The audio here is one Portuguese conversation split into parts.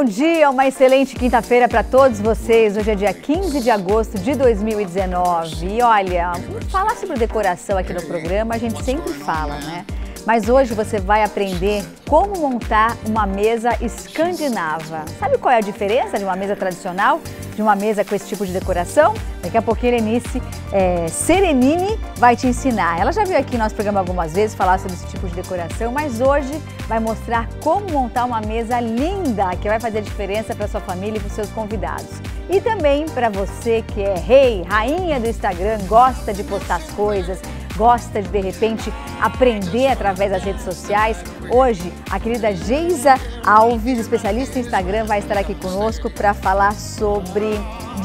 bom dia, uma excelente quinta-feira para todos vocês. Hoje é dia 15 de agosto de 2019. E olha, falar sobre decoração aqui no programa a gente sempre fala, né? Mas hoje você vai aprender como montar uma mesa escandinava. Sabe qual é a diferença de uma mesa tradicional, de uma mesa com esse tipo de decoração? Daqui a pouquinho a Lenice é, Serenini vai te ensinar. Ela já veio aqui no nosso programa algumas vezes falar sobre esse tipo de decoração, mas hoje vai mostrar como montar uma mesa linda que vai fazer a diferença para sua família e para os seus convidados. E também para você que é rei, rainha do Instagram, gosta de postar as coisas, gosta de, de repente, aprender através das redes sociais. Hoje, a querida Geisa Alves, especialista em Instagram, vai estar aqui conosco para falar sobre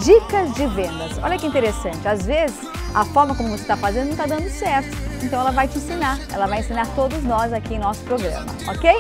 dicas de vendas. Olha que interessante, às vezes a forma como você está fazendo não está dando certo. Então ela vai te ensinar, ela vai ensinar todos nós aqui em nosso programa, ok?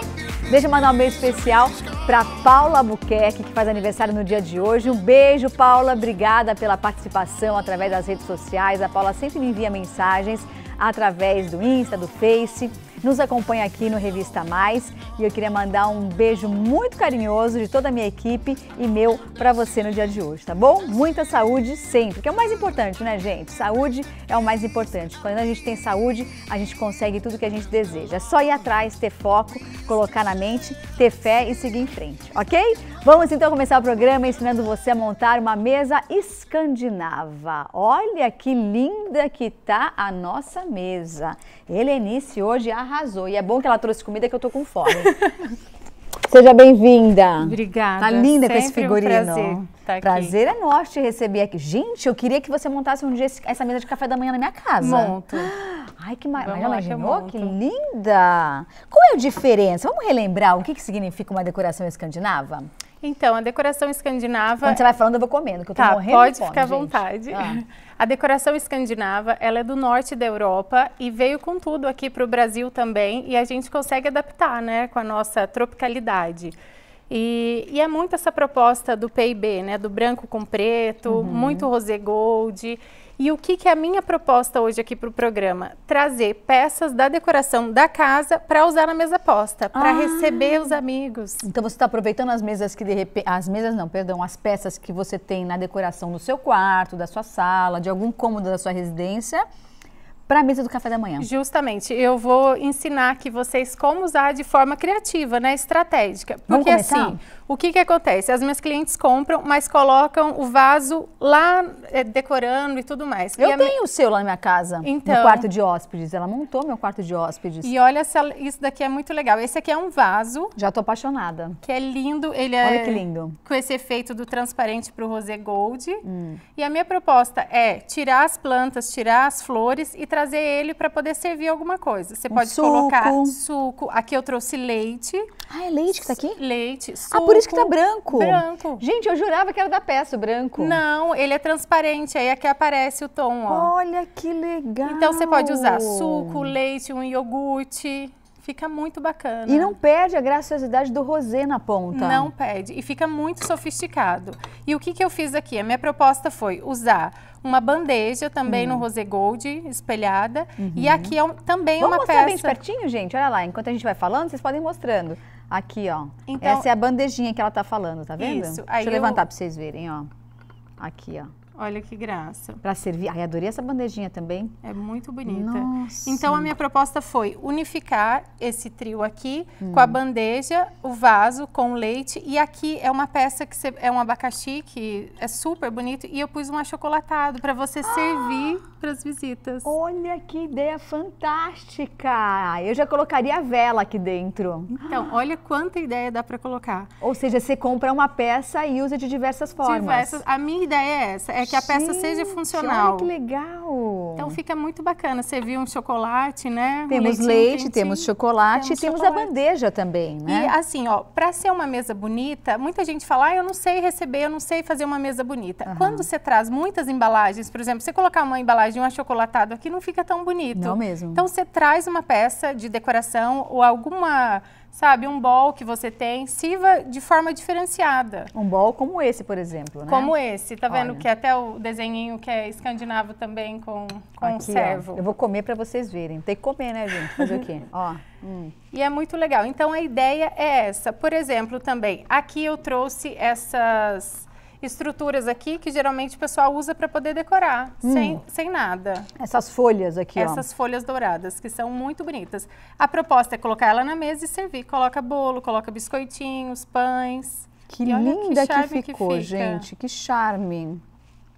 Deixa eu mandar um beijo especial para Paula Buquerque, que faz aniversário no dia de hoje. Um beijo, Paula. Obrigada pela participação através das redes sociais. A Paula sempre me envia mensagens através do Insta, do Face. Nos acompanha aqui no Revista Mais e eu queria mandar um beijo muito carinhoso de toda a minha equipe e meu para você no dia de hoje, tá bom? Muita saúde sempre, que é o mais importante, né, gente? Saúde é o mais importante. Quando a gente tem saúde, a gente consegue tudo que a gente deseja. É só ir atrás, ter foco, colocar na mente, ter fé e seguir em frente, ok? Vamos então começar o programa ensinando você a montar uma mesa escandinava. Olha que linda que tá a nossa mesa. Helenice hoje arrasou e é bom que ela trouxe comida que eu tô com fome. Seja bem-vinda. Obrigada. Tá linda com esse figurino. Um prazer. Tá prazer é nosso te receber aqui. Gente, eu queria que você montasse um dia essa mesa de café da manhã na minha casa. Monto. Ai, que maravilha. Já imaginou? que linda. Qual é a diferença? Vamos relembrar o que, que significa uma decoração escandinava? Então, a decoração escandinava... Quando você vai falando, eu vou comendo, que eu tô tá, morrendo pode fome, ficar à vontade. Ah. A decoração escandinava, ela é do norte da Europa e veio com tudo aqui para o Brasil também. E a gente consegue adaptar, né, com a nossa tropicalidade. E, e, é muito essa proposta do P&B, né? Do branco com preto, uhum. muito rosé gold. E o que, que é a minha proposta hoje aqui para o programa? Trazer peças da decoração da casa para usar na mesa posta, para ah. receber os amigos. Então você está aproveitando as mesas que de repente. As mesas não, perdão, as peças que você tem na decoração do seu quarto, da sua sala, de algum cômodo da sua residência para a mesa do café da manhã. Justamente, eu vou ensinar aqui vocês como usar de forma criativa, né, estratégica. Porque assim, o que, que acontece? As minhas clientes compram, mas colocam o vaso lá é, decorando e tudo mais. Eu tenho me... o seu lá na minha casa, então, no quarto de hóspedes. Ela montou meu quarto de hóspedes. E olha, essa, isso daqui é muito legal. Esse aqui é um vaso. Já tô apaixonada. Que é lindo. Ele é olha que lindo. Com esse efeito do transparente para o rosé gold. Hum. E a minha proposta é tirar as plantas, tirar as flores e trazer ele para poder servir alguma coisa. Você um pode suco. colocar suco. Aqui eu trouxe leite. Ah, é leite que tá aqui? Leite, suco. Ah, por isso que tá branco. Branco. Gente, eu jurava que era da peça, o branco. Não, ele é transparente, aí aqui é aparece o tom, ó. Olha que legal. Então você pode usar suco, leite, um iogurte. Fica muito bacana. E não perde a graciosidade do rosé na ponta. Não perde. E fica muito sofisticado. E o que, que eu fiz aqui? A minha proposta foi usar uma bandeja também uhum. no hum. rosé gold, espelhada. Uhum. E aqui é um, também Vamos uma peça... Vamos mostrar bem de pertinho, gente? Olha lá, enquanto a gente vai falando, vocês podem ir mostrando. Aqui, ó. Então, Essa é a bandejinha que ela tá falando, tá vendo? Isso. Aí Deixa eu, eu... levantar para vocês verem, ó. Aqui, ó. Olha que graça. Para servir. Ai, adorei essa bandejinha também. É muito bonita. Nossa. Então a minha proposta foi unificar esse trio aqui hum. com a hum. bandeja, o vaso com leite e aqui é uma peça que é um abacaxi que é super bonito e eu pus um achocolatado para você ah. servir para as visitas. Olha que ideia fantástica. Eu já colocaria a vela aqui dentro. Então, olha quanta ideia dá para colocar. Ou seja, você compra uma peça e usa de diversas formas. Diversas. A minha ideia é essa, é que a peça Gente, seja funcional. Olha que legal! Então fica muito bacana. Você viu um chocolate, né? Temos um leite, temos chocolate temos e temos chocolate. a bandeja também, né? E assim, ó, para ser uma mesa bonita, muita gente fala, ah, eu não sei receber, eu não sei fazer uma mesa bonita. Uhum. Quando você traz muitas embalagens, por exemplo, você colocar uma embalagem de um achocolatado aqui, não fica tão bonito. Não mesmo. Então você traz uma peça de decoração ou alguma sabe, um bol que você tem, sirva de forma diferenciada. Um bol como esse, por exemplo, né? Como esse, tá vendo Olha. que até o desenhinho que é escandinavo também com, com Aqui, um servo. Ó. Eu vou comer para vocês verem. Tem que comer, né, gente? Fazer o quê? Ó. Hum. E é muito legal. Então a ideia é essa. Por exemplo, também, aqui eu trouxe essas estruturas aqui que geralmente o pessoal usa para poder decorar, hum. sem, sem nada. Essas folhas aqui, Essas ó. Essas folhas douradas, que são muito bonitas. A proposta é colocar ela na mesa e servir. Coloca bolo, coloca biscoitinhos, pães. Que linda que, que ficou, que gente. Que charme.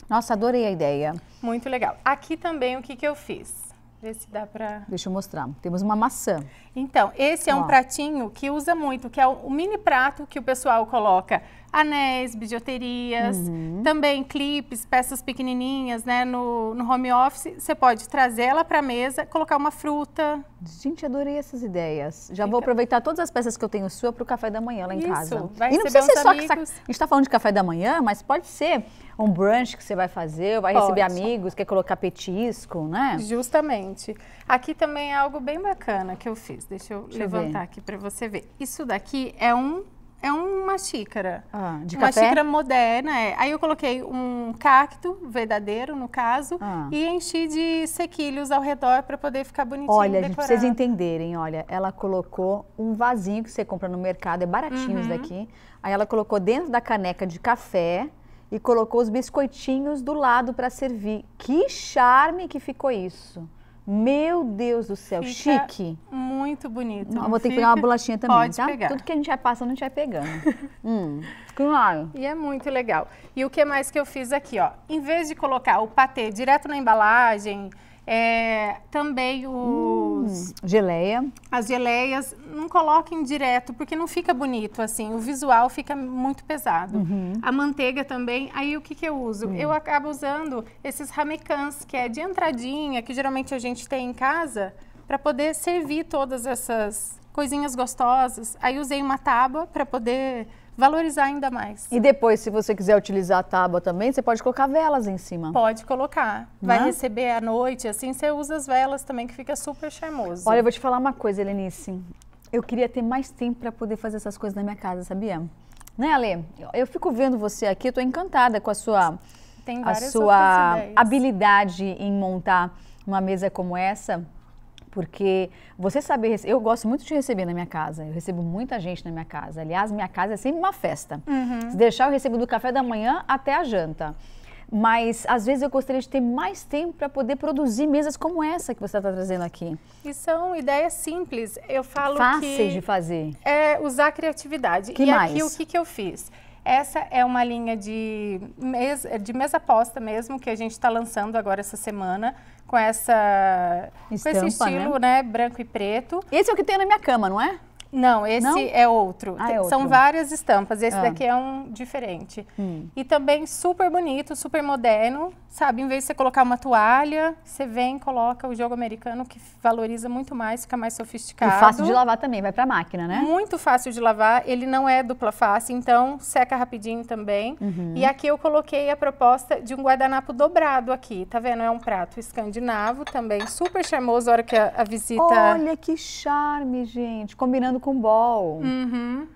Nossa, adorei a ideia. Muito legal. Aqui também o que, que eu fiz. Vê se dá pra... Deixa eu mostrar. Temos uma maçã. Então, esse é ó. um pratinho que usa muito, que é o mini prato que o pessoal coloca anéis, bijuterias, uhum. também clipes, peças pequenininhas, né? No, no home office, você pode trazê-la para a mesa, colocar uma fruta. Gente, adorei essas ideias. Já Fica. vou aproveitar todas as peças que eu tenho sua para o café da manhã lá em Isso, casa. Vai e não precisa ser só amigos. que a gente está falando de café da manhã, mas pode ser um brunch que você vai fazer, vai pode. receber amigos, quer colocar petisco, né? Justamente. Aqui também é algo bem bacana que eu fiz. Deixa eu Deixa levantar aqui para você ver. Isso daqui é um é uma xícara. Ah, de uma café? xícara moderna, é. Aí eu coloquei um cacto verdadeiro, no caso, ah. e enchi de sequilhos ao redor para poder ficar bonitinho. Olha, gente, pra vocês entenderem, olha, ela colocou um vasinho que você compra no mercado, é baratinho uhum. daqui. Aí ela colocou dentro da caneca de café e colocou os biscoitinhos do lado para servir. Que charme que ficou isso. Meu Deus do céu, Fica chique. Muito bonito. Não, vou ter que pegar uma bolachinha também, Pode tá? Pegar. Tudo que a gente vai passando, a gente vai pegando. hum, claro. E é muito legal. E o que mais que eu fiz aqui, ó? Em vez de colocar o patê direto na embalagem, é, também os... Hum, geleia. As geleias, não coloquem direto, porque não fica bonito assim. O visual fica muito pesado. Uhum. A manteiga também. Aí o que, que eu uso? Uhum. Eu acabo usando esses ramecãs, que é de entradinha, que geralmente a gente tem em casa, para poder servir todas essas coisinhas gostosas. Aí usei uma tábua para poder valorizar ainda mais. E depois, se você quiser utilizar a tábua também, você pode colocar velas em cima. Pode colocar. Né? Vai receber à noite, assim, você usa as velas também, que fica super charmoso. Olha, eu vou te falar uma coisa, Helenice. Eu queria ter mais tempo para poder fazer essas coisas na minha casa, sabia? Né, Ale? Eu fico vendo você aqui, eu tô encantada com a sua, a sua habilidade em montar uma mesa como essa. Porque você saber, eu gosto muito de receber na minha casa, eu recebo muita gente na minha casa. Aliás, minha casa é sempre uma festa. Uhum. Se deixar, eu recebo do café da manhã até a janta. Mas às vezes eu gostaria de ter mais tempo para poder produzir mesas como essa que você está trazendo aqui. E são ideias simples. Eu falo Fáceis que. Fáceis de fazer. É usar a criatividade. Que e mais? aqui o que, que eu fiz? Essa é uma linha de mesa, de mesa posta mesmo, que a gente está lançando agora essa semana, com, essa, Estampa, com esse estilo, né? né? branco e preto. Esse é o que tem na minha cama, não é? Não, esse Não? é outro. Ah, é outro. São várias estampas. Esse ah. daqui é um diferente. Hum. E também super bonito, super moderno. Sabe, em vez de você colocar uma toalha, você vem e coloca o jogo americano, que valoriza muito mais, fica mais sofisticado. E fácil de lavar também, vai pra máquina, né? Muito fácil de lavar. Ele não é dupla face, então seca rapidinho também. Uhum. E aqui eu coloquei a proposta de um guardanapo dobrado aqui. Tá vendo? É um prato escandinavo também, super charmoso a hora que a, a visita... Olha que charme, gente. Combinando trabalhando com bol Uhum.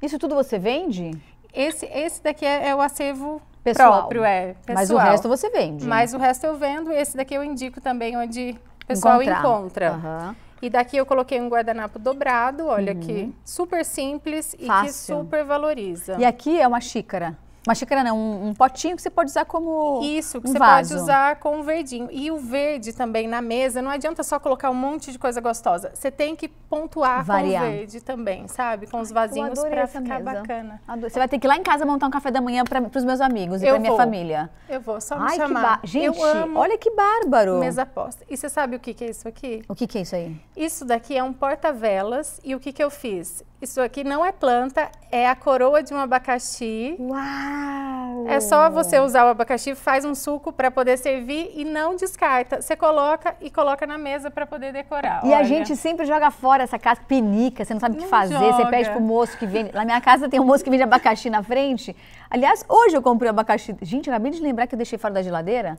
Isso tudo você vende? Esse, esse daqui é, é o acervo pessoal. próprio, é. Pessoal. Mas o resto você vende. Mas o resto eu vendo. Esse daqui eu indico também onde o pessoal Encontrar. encontra. Uhum. E daqui eu coloquei um guardanapo dobrado, olha uhum. que super simples Fácil. e que super valoriza. E aqui é uma xícara. Uma xícara não, um, um potinho que você pode usar como Isso, que um você vaso. pode usar com um verdinho. E o verde também na mesa, não adianta só colocar um monte de coisa gostosa. Você tem que pontuar Variar. com o verde também, sabe? Com os vasinhos para ficar mesa. bacana. Você vai ter que ir lá em casa montar um café da manhã para os meus amigos e para minha família. Eu vou, só me Ai, chamar. Que ba... Gente, olha que bárbaro. Mesa posta. E você sabe o que, que é isso aqui? O que, que é isso aí? Isso daqui é um porta-velas e o que, que eu fiz? Isso aqui não é planta, é a coroa de um abacaxi. Uau! É só você usar o abacaxi, faz um suco para poder servir e não descarta. Você coloca e coloca na mesa para poder decorar. E olha. a gente sempre joga fora essa casa, pinica, você não sabe o que fazer, joga. você pede pro moço que vende. Na minha casa tem um moço que vende abacaxi na frente. Aliás, hoje eu comprei o abacaxi. Gente, eu acabei de lembrar que eu deixei fora da geladeira.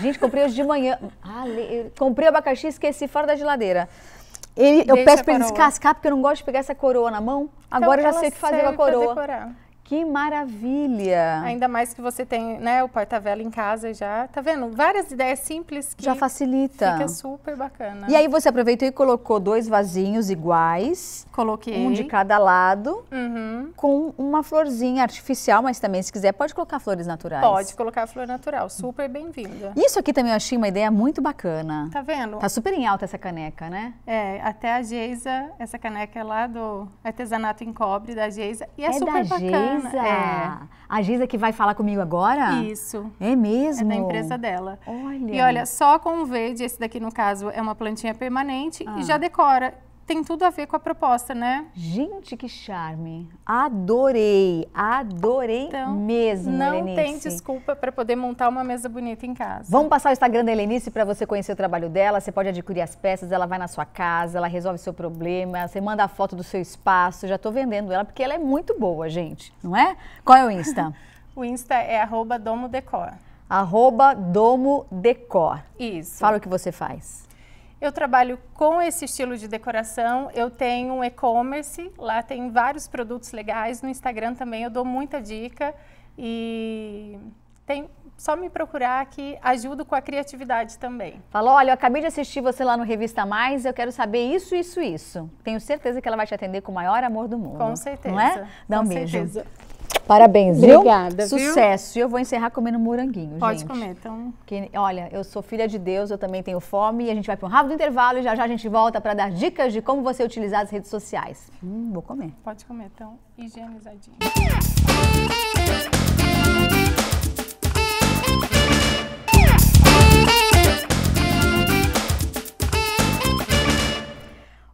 Gente, comprei hoje de manhã. Ah, comprei abacaxi e esqueci fora da geladeira. Ele, eu peço para ele descascar porque eu não gosto de pegar essa coroa na mão. Então, Agora então, eu já sei o que fazer com a coroa. Que maravilha! Ainda mais que você tem né, o porta-vela em casa já. Tá vendo? Várias ideias simples que... Já facilita. Fica super bacana. E aí você aproveitou e colocou dois vasinhos iguais. Coloquei. Um de cada lado. Uhum. Com uma florzinha artificial, mas também se quiser pode colocar flores naturais. Pode colocar flor natural, super bem-vinda. Isso aqui também eu achei uma ideia muito bacana. Tá vendo? Tá super em alta essa caneca, né? É, até a Geisa, essa caneca é lá do artesanato em cobre da Geisa. E é, é super bacana. Giza! É. A Giza que vai falar comigo agora? Isso. É mesmo? É da empresa dela. Olha. E olha, só com o verde, esse daqui no caso é uma plantinha permanente ah. e já decora tem tudo a ver com a proposta, né? Gente, que charme! Adorei, adorei então, mesmo, Não Helenice. tem desculpa para poder montar uma mesa bonita em casa. Vamos passar o Instagram da Helenice para você conhecer o trabalho dela. Você pode adquirir as peças, ela vai na sua casa, ela resolve seu problema, você manda a foto do seu espaço. Já estou vendendo ela porque ela é muito boa, gente, não é? Qual é o Insta? o Insta é domodecor. Arroba Domo Decor. Isso. Fala o que você faz. Eu trabalho com esse estilo de decoração. Eu tenho um e-commerce, lá tem vários produtos legais. No Instagram também eu dou muita dica. E tem só me procurar que ajudo com a criatividade também. Falou, olha, eu acabei de assistir você lá no Revista Mais, eu quero saber isso, isso, isso. Tenho certeza que ela vai te atender com o maior amor do mundo. Com certeza. Não é? Dá um com beijo. Certeza. Parabéns, viu? Obrigada. Sucesso. E eu vou encerrar comendo moranguinho, Pode gente. comer, então. Que, olha, eu sou filha de Deus, eu também tenho fome. E a gente vai para um rápido intervalo e já já a gente volta para dar dicas de como você utilizar as redes sociais. Hum, vou comer. Pode comer, então. Higienizadinho.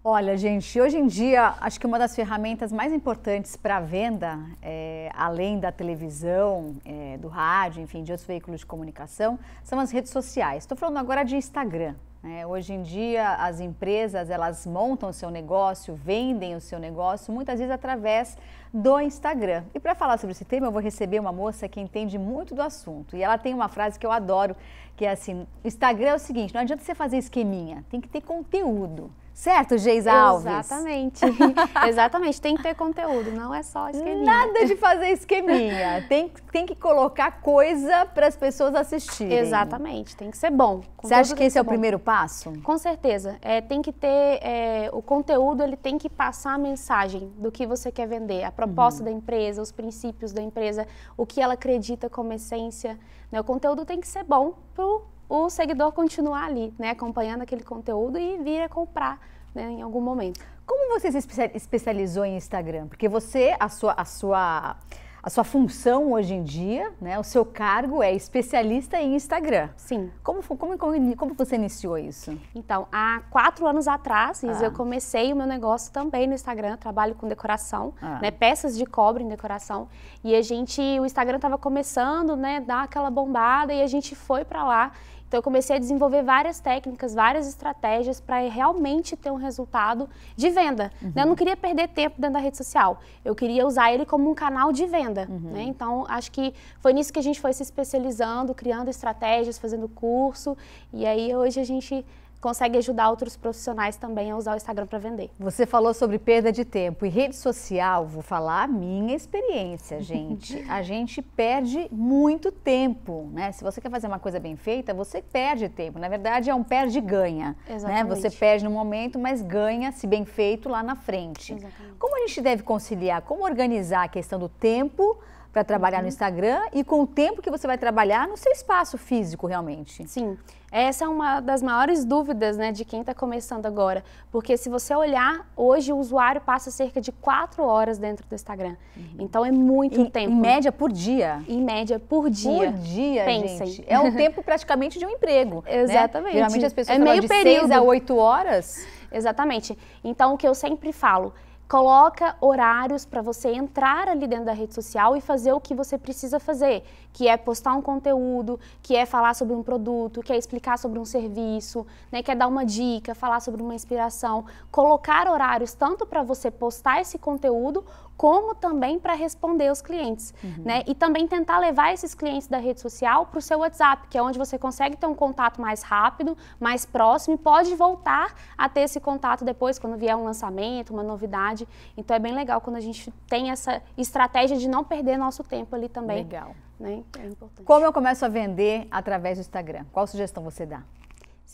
Olha, gente, hoje em dia, acho que uma das ferramentas mais importantes para a venda, é, além da televisão, é, do rádio, enfim, de outros veículos de comunicação, são as redes sociais. Estou falando agora de Instagram. Né? Hoje em dia, as empresas, elas montam o seu negócio, vendem o seu negócio, muitas vezes através do Instagram. E para falar sobre esse tema, eu vou receber uma moça que entende muito do assunto. E ela tem uma frase que eu adoro, que é assim, Instagram é o seguinte, não adianta você fazer esqueminha, tem que ter conteúdo. Certo, Geisa Alves? Exatamente. Exatamente. Tem que ter conteúdo, não é só esqueminha. Nada de fazer esqueminha. Tem, tem que colocar coisa para as pessoas assistirem. Exatamente. Tem que ser bom. Você acha que esse é o bom. primeiro passo? Com certeza. É, tem que ter... É, o conteúdo, ele tem que passar a mensagem do que você quer vender. A proposta uhum. da empresa, os princípios da empresa, o que ela acredita como essência. Né? O conteúdo tem que ser bom pro o seguidor continuar ali, né, acompanhando aquele conteúdo e vir a comprar né, em algum momento. Como você se especializou em Instagram? Porque você, a sua, a sua, a sua função hoje em dia, né, o seu cargo é especialista em Instagram. Sim. Como, como, como, como você iniciou isso? Então, há quatro anos atrás, ah. eu comecei o meu negócio também no Instagram. Eu trabalho com decoração, ah. né, peças de cobre em decoração. E a gente, o Instagram estava começando, né, dar aquela bombada e a gente foi para lá então eu comecei a desenvolver várias técnicas, várias estratégias para realmente ter um resultado de venda. Né? Uhum. Eu não queria perder tempo dentro da rede social. Eu queria usar ele como um canal de venda. Uhum. Né? Então acho que foi nisso que a gente foi se especializando, criando estratégias, fazendo curso. E aí hoje a gente consegue ajudar outros profissionais também a usar o Instagram para vender. Você falou sobre perda de tempo e rede social, vou falar a minha experiência, gente. a gente perde muito tempo, né? Se você quer fazer uma coisa bem feita, você perde tempo. Na verdade, é um perde-ganha. Né? Você perde no momento, mas ganha, se bem feito, lá na frente. Exatamente. Como a gente deve conciliar, como organizar a questão do tempo? para trabalhar uhum. no Instagram e com o tempo que você vai trabalhar no seu espaço físico realmente. Sim. Essa é uma das maiores dúvidas né, de quem está começando agora. Porque se você olhar, hoje o usuário passa cerca de quatro horas dentro do Instagram. Uhum. Então é muito tempo. Em média por dia? Em média por dia. Por dia, Pensem. gente. É o tempo praticamente de um emprego. Né? Exatamente. Né? Geralmente as pessoas é meio de período. 6 a oito horas. Exatamente. Então o que eu sempre falo Coloca horários para você entrar ali dentro da rede social e fazer o que você precisa fazer, que é postar um conteúdo, que é falar sobre um produto, que é explicar sobre um serviço, né, que é dar uma dica, falar sobre uma inspiração. Colocar horários tanto para você postar esse conteúdo como também para responder os clientes, uhum. né? E também tentar levar esses clientes da rede social para o seu WhatsApp, que é onde você consegue ter um contato mais rápido, mais próximo e pode voltar a ter esse contato depois quando vier um lançamento, uma novidade. Então é bem legal quando a gente tem essa estratégia de não perder nosso tempo ali também. Legal. Né? É importante. Como eu começo a vender através do Instagram? Qual sugestão você dá?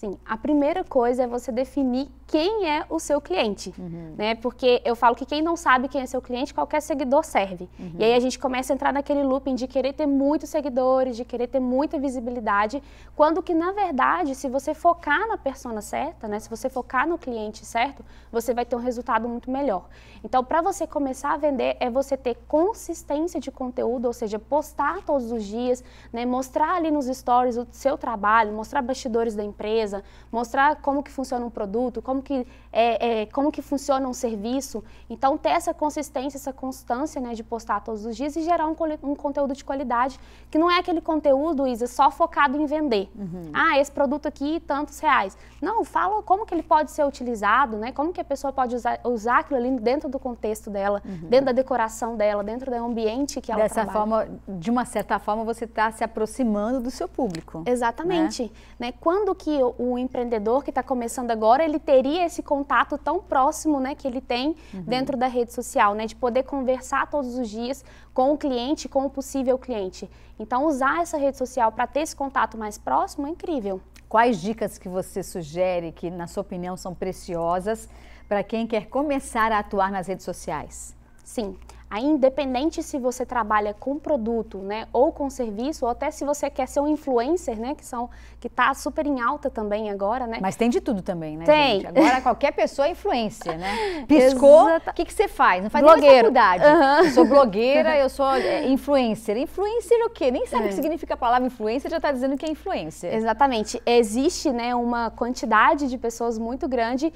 Sim, a primeira coisa é você definir quem é o seu cliente, uhum. né? Porque eu falo que quem não sabe quem é seu cliente, qualquer seguidor serve. Uhum. E aí a gente começa a entrar naquele looping de querer ter muitos seguidores, de querer ter muita visibilidade, quando que na verdade, se você focar na persona certa, né? Se você focar no cliente certo, você vai ter um resultado muito melhor. Então, para você começar a vender é você ter consistência de conteúdo, ou seja, postar todos os dias, né? Mostrar ali nos stories o seu trabalho, mostrar bastidores da empresa, empresa, mostrar como que funciona um produto, como que, é, é, como que funciona um serviço. Então, ter essa consistência, essa constância né, de postar todos os dias e gerar um, um conteúdo de qualidade, que não é aquele conteúdo, Isa, só focado em vender. Uhum. Ah, esse produto aqui, tantos reais. Não, fala como que ele pode ser utilizado, né? como que a pessoa pode usar, usar aquilo ali dentro do contexto dela, uhum. dentro da decoração dela, dentro do ambiente que ela Dessa trabalha. forma, de uma certa forma, você está se aproximando do seu público. Exatamente. Né? né? Quando que o, o empreendedor que está começando agora, ele teria esse contato tão próximo né, que ele tem uhum. dentro da rede social, né, de poder conversar todos os dias com o cliente, com o possível cliente. Então, usar essa rede social para ter esse contato mais próximo é incrível. Quais dicas que você sugere que, na sua opinião, são preciosas para quem quer começar a atuar nas redes sociais? Sim, Aí, independente se você trabalha com produto, né, ou com serviço, ou até se você quer ser um influencer, né, que são que tá super em alta também agora, né? Mas tem de tudo também, né? Tem. Gente? Agora qualquer pessoa é influencer, né? Piscou, o que que você faz? Não faz Blogueiro. nem faculdade. Uhum. Eu sou blogueira, eu sou é, influencer. Influencer é o quê? Nem sabe é. o que é. significa a palavra influencer, já está dizendo que é influencer. Exatamente. Existe, né, uma quantidade de pessoas muito grande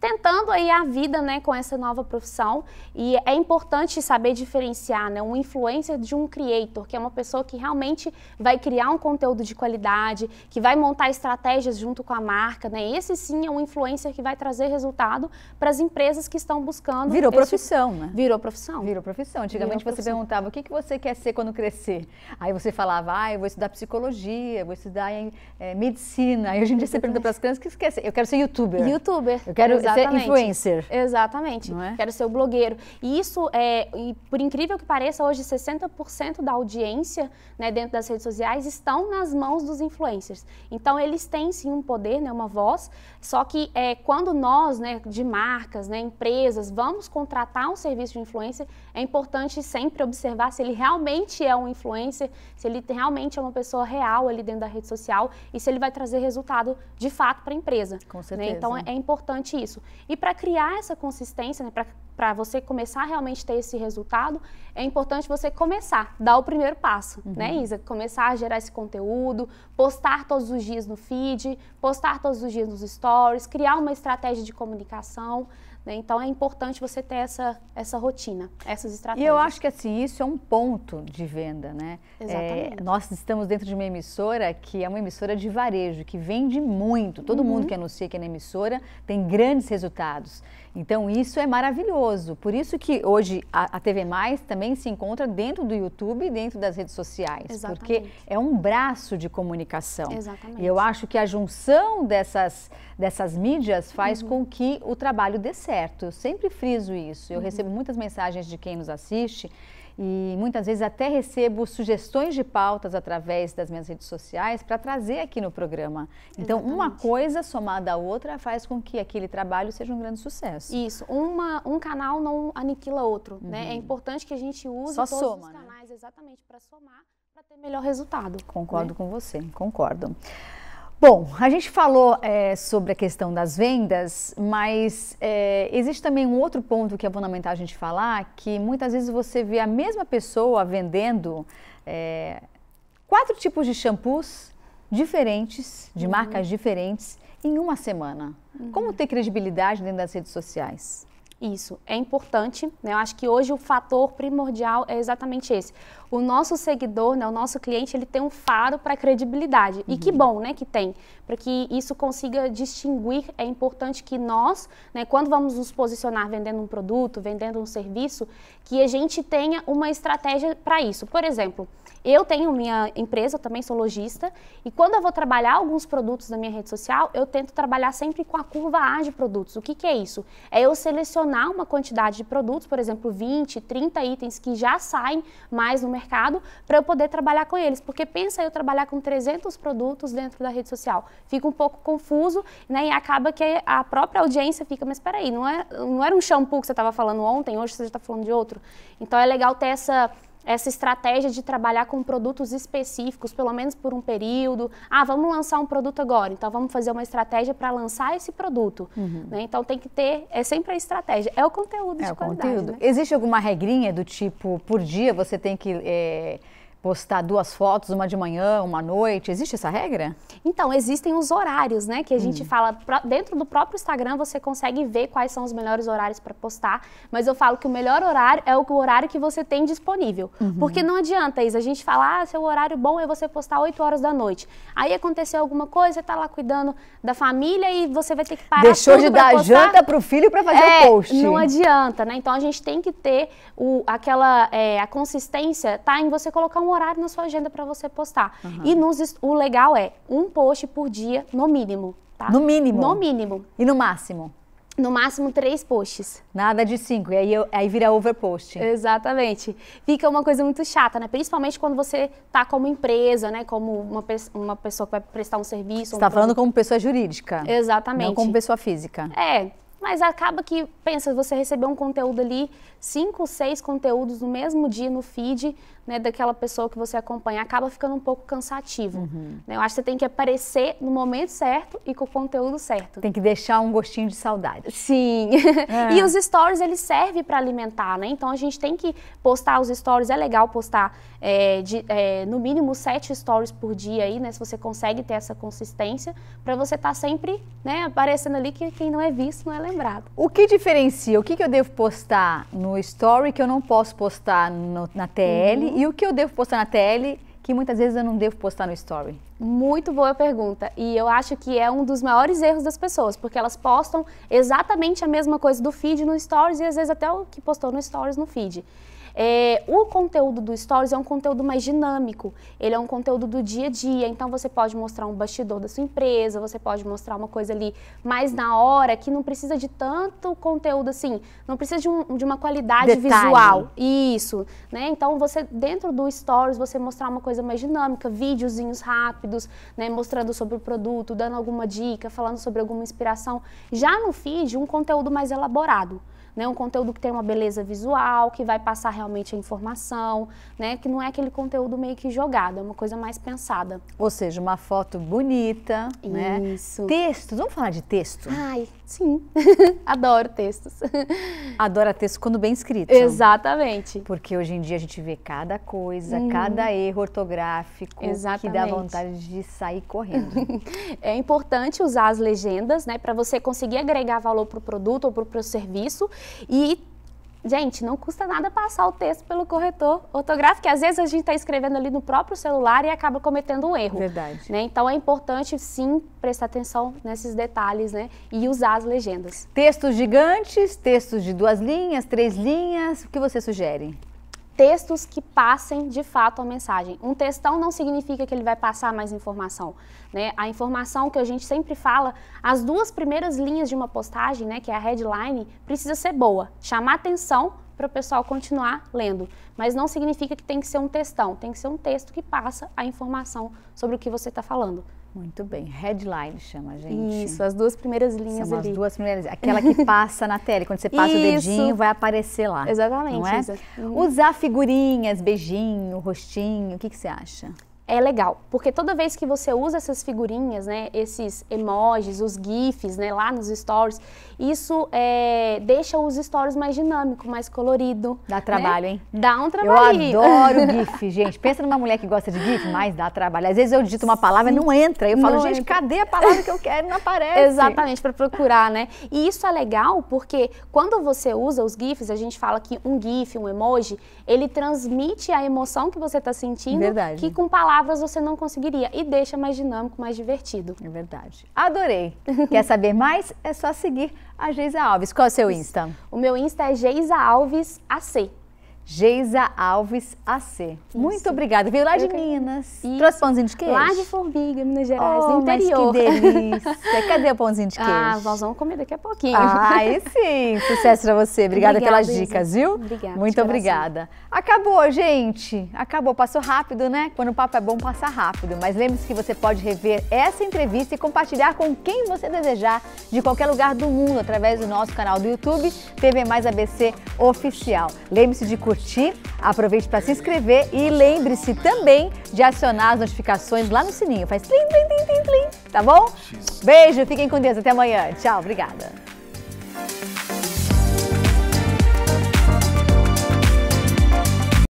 tentando aí a vida né, com essa nova profissão. E é importante saber diferenciar né, um influencer de um creator, que é uma pessoa que realmente vai criar um conteúdo de qualidade, que vai montar estratégias junto com a marca. Né? Esse sim é um influencer que vai trazer resultado para as empresas que estão buscando. Virou profissão, né? Virou profissão. Virou profissão. Antigamente Virou profissão. você perguntava o que, que você quer ser quando crescer. Aí você falava, ah, eu vou estudar psicologia, vou estudar em, é, medicina. Aí hoje em dia você pergunta para as crianças o que você quer ser. Eu quero ser youtuber. Youtuber. Eu quero ser influencer. Exatamente. É? Quero ser o blogueiro. E isso, é, e por incrível que pareça, hoje 60% da audiência né, dentro das redes sociais estão nas mãos dos influencers. Então, eles têm sim um poder, né, uma voz, só que é, quando nós, né, de marcas, né, empresas, vamos contratar um serviço de influencer, é importante sempre observar se ele realmente é um influencer, se ele realmente é uma pessoa real ali dentro da rede social e se ele vai trazer resultado de fato para a empresa. Com certeza. Né? Então, é, é importante isso isso. E para criar essa consistência, né, para você começar a realmente ter esse resultado, é importante você começar, dar o primeiro passo, uhum. né, Isa? Começar a gerar esse conteúdo, postar todos os dias no feed, postar todos os dias nos stories, criar uma estratégia de comunicação. Né? Então é importante você ter essa, essa rotina, essas estratégias. E eu acho que assim, isso é um ponto de venda, né? Exatamente. É, nós estamos dentro de uma emissora que é uma emissora de varejo, que vende muito. Todo uhum. mundo que anuncia que é na emissora tem grandes resultados. Então isso é maravilhoso. Por isso que hoje a, a TV Mais também se encontra dentro do YouTube e dentro das redes sociais. Exatamente. Porque é um braço de comunicação. Exatamente. E eu acho que a junção dessas, dessas mídias faz uhum. com que o trabalho dê certo. Eu sempre friso isso. Eu uhum. recebo muitas mensagens de quem nos assiste e muitas vezes até recebo sugestões de pautas através das minhas redes sociais para trazer aqui no programa. Então, Exatamente. uma coisa somada à outra faz com que aquele trabalho seja um grande sucesso. Isso, uma, um canal não aniquila outro, né? uhum. né? É importante que a gente use Só todos soma, os né? canais né? exatamente para somar, para ter melhor resultado. Concordo né? com você, concordo. Bom, a gente falou é, sobre a questão das vendas, mas é, existe também um outro ponto que é fundamental a gente falar, que muitas vezes você vê a mesma pessoa vendendo é, quatro tipos de shampoos diferentes, de uhum. marcas diferentes, em uma semana. Uhum. Como ter credibilidade dentro das redes sociais? Isso, é importante. Né? Eu acho que hoje o fator primordial é exatamente esse. O nosso seguidor, né, o nosso cliente, ele tem um faro para credibilidade. Uhum. E que uhum. bom né, que tem. Para que isso consiga distinguir, é importante que nós, né, quando vamos nos posicionar vendendo um produto, vendendo um serviço, que a gente tenha uma estratégia para isso. Por exemplo, eu tenho minha empresa, eu também sou lojista, e quando eu vou trabalhar alguns produtos na minha rede social, eu tento trabalhar sempre com a curva A de produtos. O que, que é isso? É eu selecionar adicionar uma quantidade de produtos, por exemplo, 20, 30 itens que já saem mais no mercado, para eu poder trabalhar com eles. Porque pensa eu trabalhar com 300 produtos dentro da rede social. Fica um pouco confuso né, e acaba que a própria audiência fica, mas espera aí, não, é, não era um shampoo que você estava falando ontem, hoje você já está falando de outro. Então é legal ter essa essa estratégia de trabalhar com produtos específicos, pelo menos por um período. Ah, vamos lançar um produto agora, então vamos fazer uma estratégia para lançar esse produto. Uhum. Né? Então tem que ter, é sempre a estratégia, é o conteúdo é de o qualidade. Conteúdo. Né? Existe alguma regrinha do tipo, por dia você tem que... É postar duas fotos, uma de manhã, uma à noite? Existe essa regra? Então, existem os horários, né? Que a gente hum. fala, dentro do próprio Instagram você consegue ver quais são os melhores horários para postar, mas eu falo que o melhor horário é o horário que você tem disponível. Uhum. Porque não adianta, Isa, a gente falar, ah, seu horário bom é você postar 8 horas da noite. Aí aconteceu alguma coisa, você tá lá cuidando da família e você vai ter que parar Deixou de dar postar. janta pro filho para fazer é, o post. Não adianta, né? Então a gente tem que ter o, aquela é, a consistência, tá? Em você colocar um um horário na sua agenda para você postar. Uhum. E nos, o legal é um post por dia, no mínimo. Tá? No mínimo? No mínimo. E no máximo? No máximo três posts. Nada de cinco, e aí, eu, aí vira overpost. Exatamente. Fica uma coisa muito chata, né? Principalmente quando você tá como empresa, né? Como uma, uma pessoa que vai prestar um serviço. Você um tá falando como pessoa jurídica. Exatamente. Não como pessoa física. É, mas acaba que, pensa, você recebeu um conteúdo ali, cinco, seis conteúdos no mesmo dia no feed, né, daquela pessoa que você acompanha, acaba ficando um pouco cansativo. Uhum. Né? Eu acho que você tem que aparecer no momento certo e com o conteúdo certo. Tem que deixar um gostinho de saudade. Sim. É. e os stories, eles servem para alimentar, né? Então a gente tem que postar os stories, é legal postar é, de, é, no mínimo sete stories por dia aí, né? Se você consegue ter essa consistência, para você estar tá sempre né, aparecendo ali que quem não é visto não é lembrado. O que diferencia? O que, que eu devo postar no story que eu não posso postar no, na TL uhum e o que eu devo postar na TL que muitas vezes eu não devo postar no story? Muito boa pergunta. E eu acho que é um dos maiores erros das pessoas, porque elas postam exatamente a mesma coisa do feed no stories e às vezes até o que postou no stories no feed. É, o conteúdo do Stories é um conteúdo mais dinâmico, ele é um conteúdo do dia a dia, então você pode mostrar um bastidor da sua empresa, você pode mostrar uma coisa ali mais na hora, que não precisa de tanto conteúdo assim, não precisa de, um, de uma qualidade Detalhe. visual. Isso, né? Então você, dentro do Stories, você mostrar uma coisa mais dinâmica, videozinhos rápidos, né? Mostrando sobre o produto, dando alguma dica, falando sobre alguma inspiração. Já no feed, um conteúdo mais elaborado né? Um conteúdo que tem uma beleza visual, que vai passar realmente a informação, né? Que não é aquele conteúdo meio que jogado, é uma coisa mais pensada. Ou seja, uma foto bonita, né? Isso. né? Textos, vamos falar de texto? Ai, sim. Adoro textos. Adora texto quando bem escrito. Exatamente. Porque hoje em dia a gente vê cada coisa, hum. cada erro ortográfico Exatamente. que dá vontade de sair correndo. é importante usar as legendas, né, para você conseguir agregar valor para o produto ou para o serviço e Gente, não custa nada passar o texto pelo corretor ortográfico, que às vezes a gente está escrevendo ali no próprio celular e acaba cometendo um erro. Verdade. Né? Então é importante, sim, prestar atenção nesses detalhes né? e usar as legendas. Textos gigantes, textos de duas linhas, três linhas, o que você sugere? textos que passem de fato a mensagem. Um textão não significa que ele vai passar mais informação. Né? A informação que a gente sempre fala, as duas primeiras linhas de uma postagem, né, que é a headline, precisa ser boa, chamar atenção para o pessoal continuar lendo. Mas não significa que tem que ser um textão, tem que ser um texto que passa a informação sobre o que você está falando. Muito bem. Headline chama, gente. Isso, as duas primeiras linhas São ali. as duas primeiras Aquela que passa na tela. Quando você passa isso. o dedinho, vai aparecer lá. Exatamente. Não é? Exatamente. Usar figurinhas, beijinho, rostinho, o que, que você acha? é legal, porque toda vez que você usa essas figurinhas, né, esses emojis, os GIFs, né, lá nos stories, isso é, deixa os stories mais dinâmico, mais colorido. Dá né? trabalho, né? hein? Dá um trabalho. Eu adoro GIF, gente. Pensa numa mulher que gosta de GIF, mas dá trabalho. Às vezes eu digito uma palavra e não entra. Eu falo, não gente, entra. cadê a palavra que eu quero não aparece? Exatamente, para procurar, né? E isso é legal porque quando você usa os GIFs, a gente fala que um GIF, um emoji, ele transmite a emoção que você está sentindo, Verdade. que com palavras palavras você não conseguiria e deixa mais dinâmico, mais divertido. É verdade. Adorei. Quer saber mais? É só seguir a Geisa Alves. Qual é o seu Insta? O meu Insta é Geisa Alves AC. Geisa Alves AC. Isso. Muito obrigada. Veio lá de Eu Minas. Isso. Trouxe pãozinho de queijo? Lá de Formiga, Minas Gerais, oh, interior. Mas que delícia. Cadê o pãozinho de ah, queijo? Ah, nós vamos comer daqui a pouquinho. Ah, aí sim. Sucesso pra você. Obrigada, obrigada pelas Isa. dicas, viu? Obrigada. Muito obrigada. Acabou, gente. Acabou. Passou rápido, né? Quando o papo é bom, passa rápido. Mas lembre-se que você pode rever essa entrevista e compartilhar com quem você desejar de qualquer lugar do mundo através do nosso canal do YouTube, TV Mais ABC Oficial. Lembre-se de curtir curtir, aproveite para se inscrever e lembre-se também de acionar as notificações lá no sininho. Faz tlim, tlim, tlim, tlim, tlim tá bom? Beijo, fiquem com Deus, até amanhã. Tchau, obrigada.